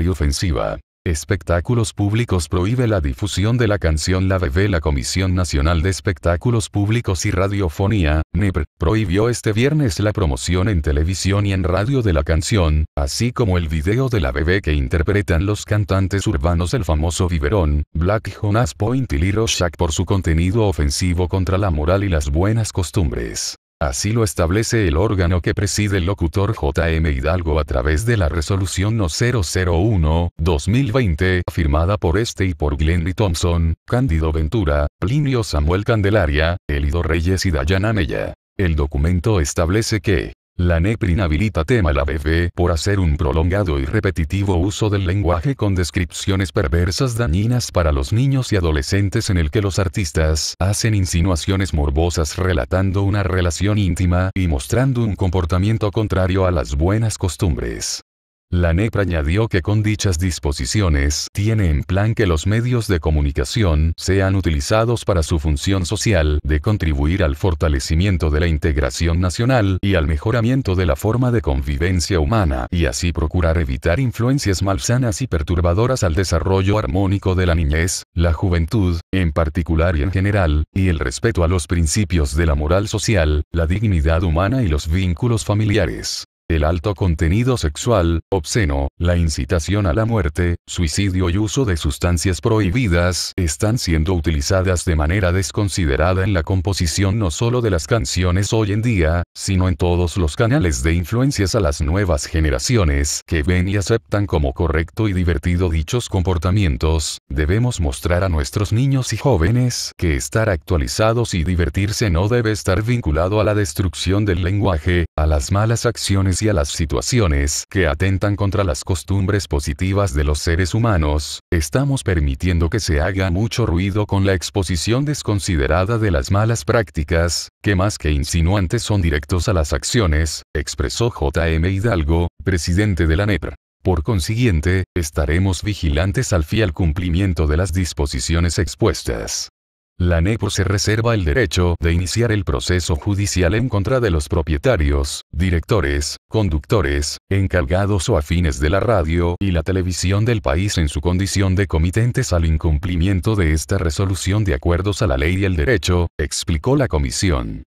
y ofensiva. Espectáculos Públicos prohíbe la difusión de la canción La Bebé. La Comisión Nacional de Espectáculos Públicos y Radiofonía, NEPR, prohibió este viernes la promoción en televisión y en radio de la canción, así como el video de La Bebé que interpretan los cantantes urbanos el famoso Viverón, Black Jonas Point y Little por su contenido ofensivo contra la moral y las buenas costumbres. Así lo establece el órgano que preside el locutor J.M. Hidalgo a través de la resolución No 001-2020, firmada por este y por Glenry Thompson, Cándido Ventura, Plinio Samuel Candelaria, Elido Reyes y Dayana Anella. El documento establece que, la neprinabilita habilita tema la bebé por hacer un prolongado y repetitivo uso del lenguaje con descripciones perversas dañinas para los niños y adolescentes en el que los artistas hacen insinuaciones morbosas relatando una relación íntima y mostrando un comportamiento contrario a las buenas costumbres. La NEPRA añadió que con dichas disposiciones tiene en plan que los medios de comunicación sean utilizados para su función social de contribuir al fortalecimiento de la integración nacional y al mejoramiento de la forma de convivencia humana y así procurar evitar influencias malsanas y perturbadoras al desarrollo armónico de la niñez, la juventud, en particular y en general, y el respeto a los principios de la moral social, la dignidad humana y los vínculos familiares el alto contenido sexual, obsceno, la incitación a la muerte, suicidio y uso de sustancias prohibidas están siendo utilizadas de manera desconsiderada en la composición no solo de las canciones hoy en día, sino en todos los canales de influencias a las nuevas generaciones que ven y aceptan como correcto y divertido dichos comportamientos, debemos mostrar a nuestros niños y jóvenes que estar actualizados y divertirse no debe estar vinculado a la destrucción del lenguaje, a las malas acciones y a las situaciones que atentan contra las costumbres positivas de los seres humanos, estamos permitiendo que se haga mucho ruido con la exposición desconsiderada de las malas prácticas, que más que insinuantes son directos a las acciones, expresó J.M. Hidalgo, presidente de la NEPR. Por consiguiente, estaremos vigilantes al fiel cumplimiento de las disposiciones expuestas. La NEPO se reserva el derecho de iniciar el proceso judicial en contra de los propietarios, directores, conductores, encargados o afines de la radio y la televisión del país en su condición de comitentes al incumplimiento de esta resolución de acuerdos a la ley y el derecho, explicó la comisión.